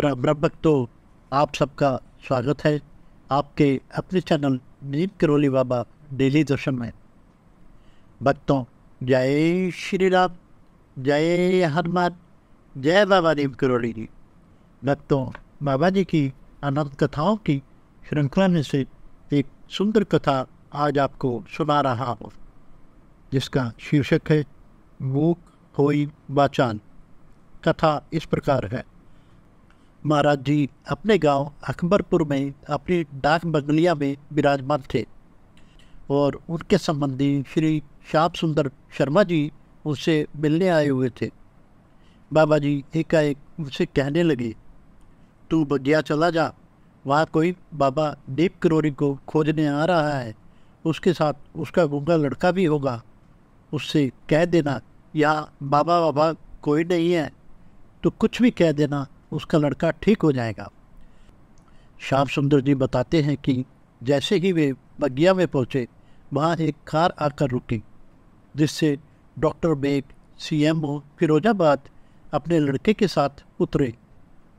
राम तो आप सबका स्वागत है आपके अपने चैनल नीम करोली बाबा डेली दर्शन में भक्तों जय श्री राम जय हनुमान जय बाबा नीम करोली जी भक्तों बाबा जी की अनंत कथाओं की श्रृंखला में से एक सुंदर कथा आज आपको सुना रहा हूँ जिसका शीर्षक है मूक होई बाचान कथा इस प्रकार है महाराज जी अपने गांव अकबरपुर में अपनी डाक बंगलिया में विराजमान थे और उनके संबंधी श्री श्याम सुंदर शर्मा जी उनसे मिलने आए हुए थे बाबा जी एकाएक उनसे कहने लगे तू बगिया चला जा वहाँ कोई बाबा दीप करोरी को खोजने आ रहा है उसके साथ उसका गूंगा लड़का भी होगा उससे कह देना या बाबा बाबा कोई नहीं है तो कुछ भी कह देना उसका लड़का ठीक हो जाएगा श्याम सुंदर जी बताते हैं कि जैसे ही वे बगिया में पहुँचे वहाँ एक कार आकर रुकी जिससे डॉक्टर बेग सीएमओ फिरोजाबाद अपने लड़के के साथ उतरे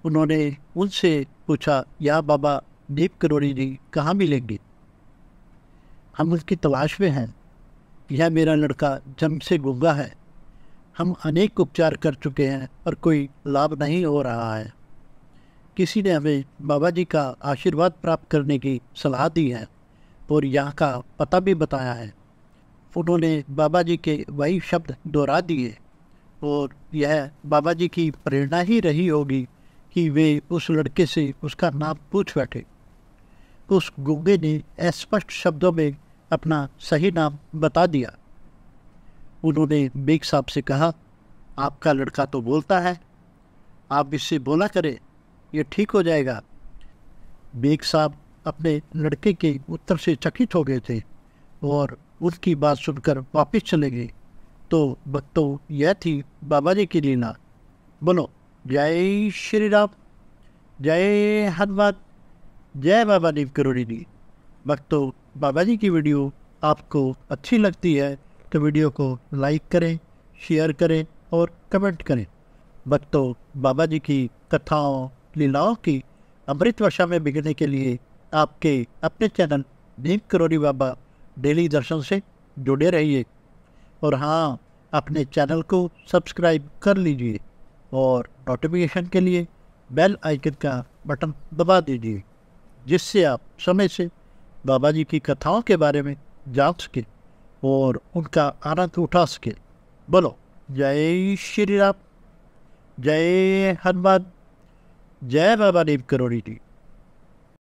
उन्होंने उनसे पूछा या बाबा दीप करोड़ी जी कहाँ मिलेंगे हम उसकी तलाश में हैं यह मेरा लड़का जम से गूंगा है हम अनेक उपचार कर चुके हैं और कोई लाभ नहीं हो रहा है किसी ने हमें बाबा जी का आशीर्वाद प्राप्त करने की सलाह दी है और यहाँ का पता भी बताया है उन्होंने बाबा जी के वही शब्द दोहरा दिए और यह बाबा जी की प्रेरणा ही रही होगी कि वे उस लड़के से उसका नाम पूछ बैठे उस गुंगे ने अस्पष्ट शब्दों में अपना सही नाम बता दिया उन्होंने बेग साहब से कहा आपका लड़का तो बोलता है आप इससे बोला करें ये ठीक हो जाएगा बेग साहब अपने लड़के के उत्तर से चकित हो गए थे और उसकी बात सुनकर वापस चले गए तो भक्तों यह थी बाबा जी की लीला बोलो जय श्री राम जय हनुमान जय बाबा देव करोड़ी जी भक्तों बाबा जी की वीडियो आपको अच्छी लगती है तो वीडियो को लाइक करें शेयर करें और कमेंट करें भक्तों बाबा जी की कथाओं लीलाओं की अमृत वर्षा में बिगड़ने के लिए आपके अपने चैनल नीम करोरी बाबा डेली दर्शन से जुड़े रहिए और हाँ अपने चैनल को सब्सक्राइब कर लीजिए और नोटिफिकेशन के लिए बेल आइकन का बटन दबा दीजिए जिससे आप समय से बाबा जी की कथाओं के बारे में जान सकें और उनका आनंद तो उठा सके बोलो जय श्री राम जय हनुमान जय बाबा देव करोड़ी जी